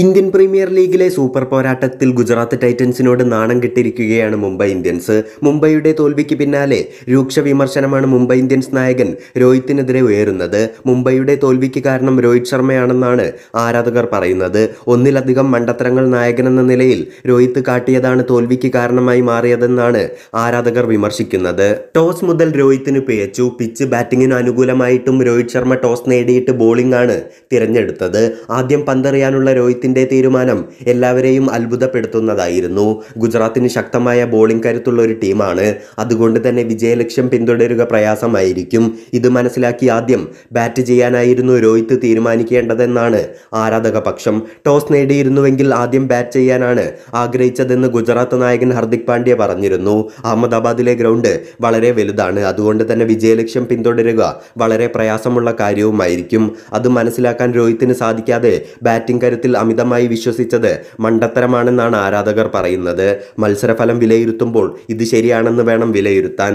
Indian premier ലീഗിലെ super പോരാട്ടത്തിൽ ഗുജറാത്ത് ടൈറ്റൻസിനോട് നാണം കെട്ടിരിക്കുകയാണ് മുംബൈ ഇന്ത്യൻസ് മുംബൈയുടെ തോൽവിക്ക് പിന്നാലെ രൂക്ഷ വിമർശനമാണ് മുംബൈ ഇന്ത്യൻസ് നായകൻ രോഹിത്തിനെതിരെ ഉയരുന്നത് മുംബൈയുടെ തോൽവിക്ക് കാരണം രോഹിത് ശർമ്മയാണെന്നാണ് ആരാധകർ പറയുന്നത് ഒന്നിലധികം മണ്ടത്തരങ്ങൾ നായകനെന്ന നിലയിൽ രോഹിത് കാട്ടിയതാണ് തോൽവിക്ക് കാരണമായി മാറിയതെന്നാണ് ആരാധകർ വിമർശിക്കുന്നത് ടോസ് മുതൽ രോഹിത്തിന് പേച്ചു പിച്ച് ബാറ്റിംഗിന് അനുകൂലമായിട്ടും രോഹിത് ശർമ്മ ടോസ് നേടിയിട്ട് ബോളിംഗ് ആണ് തിരഞ്ഞെടുത്തത് ആദ്യം പന്തെറിയാനുള്ള രോഹിത് അദ്ദേഹത്തിന്റെ തീരുമാനം എല്ലാവരെയും അത്ഭുതപ്പെടുത്തുന്നതായിരുന്നു ഗുജറാത്തിന് ശക്തമായ ബോളിംഗ് കരുത്തുള്ള ഒരു ടീമാണ് അതുകൊണ്ട് തന്നെ വിജയലക്ഷ്യം പിന്തുടരുക പ്രയാസമായിരിക്കും ഇത് മനസ്സിലാക്കി ആദ്യം ബാറ്റ് ചെയ്യാനായിരുന്നു രോഹിത് തീരുമാനിക്കേണ്ടതെന്നാണ് ആരാധക പക്ഷം ടോസ് നേടിയിരുന്നുവെങ്കിൽ ആദ്യം ബാറ്റ് ചെയ്യാനാണ് ആഗ്രഹിച്ചതെന്ന് ഗുജറാത്ത് നായകൻ ഹർദിക് പാണ്ഡ്യ പറഞ്ഞിരുന്നു അഹമ്മദാബാദിലെ ഗ്രൗണ്ട് വളരെ വലുതാണ് അതുകൊണ്ട് തന്നെ വിജയലക്ഷ്യം പിന്തുടരുക വളരെ പ്രയാസമുള്ള കാര്യവുമായിരിക്കും അത് മനസ്സിലാക്കാൻ രോഹിത്തിന് സാധിക്കാതെ ബാറ്റിംഗ് കരുത്തിൽ അമിത അമിതമായി വിശ്വസിച്ചത് മണ്ടത്തരമാണെന്നാണ് ആരാധകർ പറയുന്നത് മത്സരഫലം വിലയിരുത്തുമ്പോൾ ഇത് ശരിയാണെന്ന് വേണം വിലയിരുത്താൻ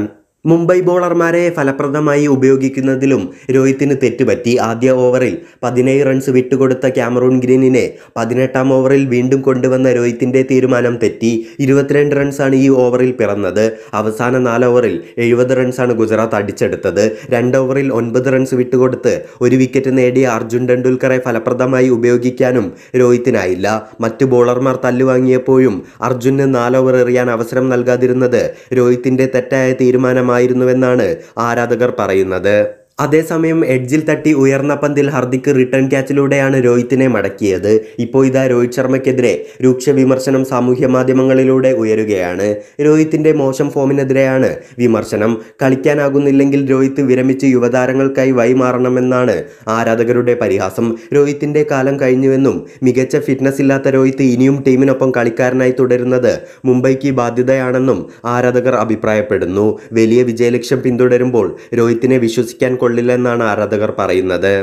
മുംബൈ ബോളർമാരെ ഫലപ്രദമായി ഉപയോഗിക്കുന്നതിലും രോഹിത്തിന് തെറ്റുപറ്റി ആദ്യ ഓവറിൽ പതിനേഴ് റൺസ് വിട്ടുകൊടുത്ത ക്യാമറൂൺ ഗ്രീനിനെ പതിനെട്ടാം ഓവറിൽ വീണ്ടും കൊണ്ടുവന്ന രോഹിത്തിൻ്റെ തീരുമാനം തെറ്റി ഇരുപത്തിരണ്ട് റൺസാണ് ഈ ഓവറിൽ പിറന്നത് അവസാന നാല് ഓവറിൽ എഴുപത് റൺസാണ് ഗുജറാത്ത് അടിച്ചെടുത്തത് രണ്ട് ഓവറിൽ ഒൻപത് റൺസ് വിട്ടുകൊടുത്ത് ഒരു വിക്കറ്റ് നേടിയ അർജുൻ ടെണ്ടുൽക്കറെ ഫലപ്രദമായി ഉപയോഗിക്കാനും രോഹിത്തിനായില്ല മറ്റു ബോളർമാർ തല്ലുവാങ്ങിയപ്പോഴും അർജുന് നാല് ഓവർ എറിയാൻ അവസരം നൽകാതിരുന്നത് രോഹിത്തിൻ്റെ തെറ്റായ തീരുമാനമായി ഉണ്ടായിരുന്നുവെന്നാണ് ആരാധകർ പറയുന്നത് അതേസമയം എഡ്ജിൽ തട്ടി ഉയർന്ന പന്തിൽ ഹർദിക് റിട്ടേൺ ക്യാച്ചിലൂടെയാണ് രോഹിത്തിനെ മടക്കിയത് ഇപ്പോൾ ഇതാ രോഹിത് ശർമ്മയ്ക്കെതിരെ രൂക്ഷ വിമർശനം സാമൂഹ്യ മാധ്യമങ്ങളിലൂടെ ഉയരുകയാണ് രോഹിത്തിൻ്റെ മോശം ഫോമിനെതിരെയാണ് വിമർശനം കളിക്കാനാകുന്നില്ലെങ്കിൽ രോഹിത്ത് വിരമിച്ച് യുവതാരങ്ങൾക്കായി വൈമാറണമെന്നാണ് ആരാധകരുടെ പരിഹാസം രോഹിത്തിൻ്റെ കാലം കഴിഞ്ഞുവെന്നും മികച്ച ഫിറ്റ്നസ് ഇല്ലാത്ത രോഹിത്ത് ഇനിയും ടീമിനൊപ്പം കളിക്കാരനായി തുടരുന്നത് മുംബൈക്ക് ബാധ്യതയാണെന്നും ആരാധകർ അഭിപ്രായപ്പെടുന്നു വലിയ വിജയലക്ഷ്യം പിന്തുടരുമ്പോൾ രോഹിത്തിനെ വിശ്വസിക്കാൻ കൊള്ളില്ലെന്നാണ് ആരാധകർ പറയുന്നത്